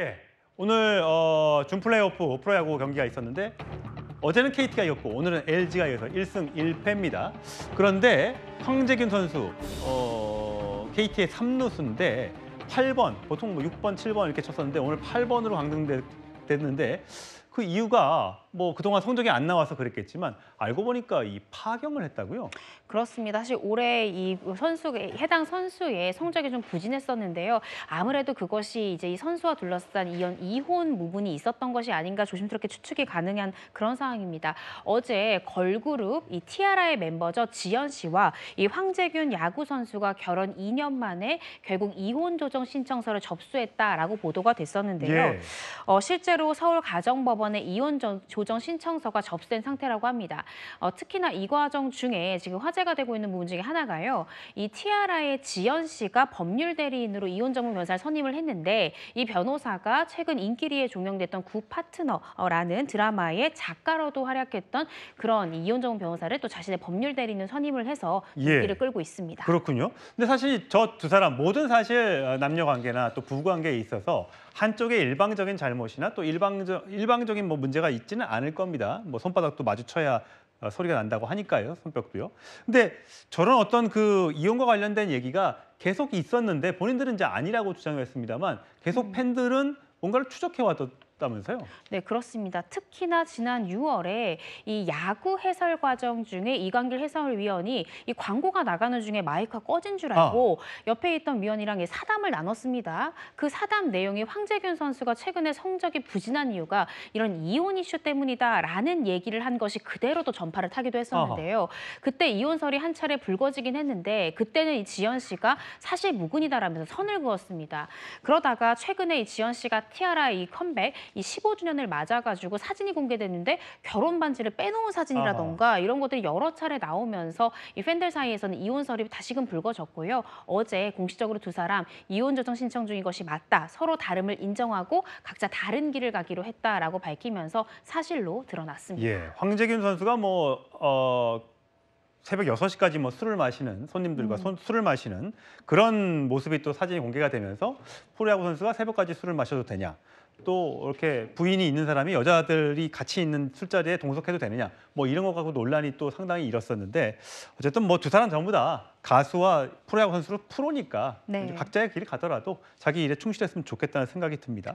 예, 오늘 어, 준 플레이오프 프로야구 경기가 있었는데 어제는 KT가 이겼고 오늘은 LG가 이겨서 1승 1패입니다. 그런데 황재균 선수 어, KT의 3루수인데 8번, 보통 뭐 6번, 7번 이렇게 쳤었는데 오늘 8번으로 강등됐는데 그 이유가 뭐 그동안 성적이 안 나와서 그랬겠지만 알고 보니까 이 파경을 했다고요? 그렇습니다. 사실 올해 이 선수 해당 선수의 성적이 좀 부진했었는데요. 아무래도 그것이 이제 이 선수와 둘러싼 이혼, 이혼 부분이 있었던 것이 아닌가 조심스럽게 추측이 가능한 그런 상황입니다. 어제 걸그룹 이 티아라의 멤버죠 지연 씨와 이 황재균 야구 선수가 결혼 2년 만에 결국 이혼 조정 신청서를 접수했다라고 보도가 됐었는데요. 예. 어, 실제로 서울 가정법 대법원의 이혼 조정 신청서가 접수된 상태라고 합니다. 어, 특히나 이 과정 중에 지금 화제가 되고 있는 부분 중에 하나가요. 이 티아라의 지연 씨가 법률 대리인으로 이혼 전문 변호사를 선임을 했는데 이 변호사가 최근 인기리에 종영됐던 구 파트너라는 드라마의 작가로도 활약했던 그런 이혼 전문 변호사를 또 자신의 법률 대리인으 선임을 해서 예. 인기를 예. 끌고 있습니다. 그렇군요. 근데 사실 저 두 사람 모든 사실 어, 남녀 관계나 또 부부 관계에 있어서 한쪽의 일방적인 잘못이나 또 일방적 일방적 치명적인 뭐 문제가 있지는 않을 겁니다. 뭐 손바닥도 마주쳐야 어, 소리가 난다고 하니까요, 손뼉도요. 근데 저런 어떤 그 이혼과 관련된 얘기가 계속 있었는데 본인들은 이제 아니라고 주장했습니다만 계속 음. 팬들은 뭔가를 추적해 왔던 있다면서요? 네, 그렇습니다. 특히나 지난 6월에 이 야구 해설 과정 중에 이광길 해설위원이 이 광고가 나가는 중에 마이크가 꺼진 줄 아. 알고 옆에 있던 위원이랑 이 사담을 나눴습니다. 그 사담 내용이 황재균 선수가 최근에 성적이 부진한 이유가 이런 이혼 이슈 때문이다라는 얘기를 한 것이 그대로 도 전파를 타기도 했었는데요. 그때 이혼설이 한 차례 불거지긴 했는데 그때는 이 지연 씨가 사실 무근이다라면서 선을 그었습니다. 그러다가 최근에 이 지연 씨가 티아라 이 컴백 이 15주년을 맞아가지고 사진이 공개됐는데 결혼 반지를 빼놓은 사진이라던가 이런 것들이 여러 차례 나오면서 이 팬들 사이에서는 이혼설이 다시금 불거졌고요. 어제 공식적으로 두 사람 이혼 조정 신청 중인 것이 맞다. 서로 다름을 인정하고 각자 다른 길을 가기로 했다라고 밝히면서 사실로 드러났습니다. 예, 황재균 선수가 뭐 어, 새벽 6시까지 뭐 술을 마시는 손님들과 음. 술을 마시는 그런 모습이 또 사진이 공개가 되면서 프로야구 선수가 새벽까지 술을 마셔도 되냐 또 이렇게 부인이 있는 사람이 여자들이 같이 있는 술자리에 동석해도 되느냐 뭐 이런 것 갖고 그 논란이 또 상당히 일었었는데 어쨌든 뭐 두 사람 전부 다 가수와 프로야구 선수를 프로니까 네. 각자의 길이 가더라도 자기 일에 충실했으면 좋겠다는 생각이 듭니다.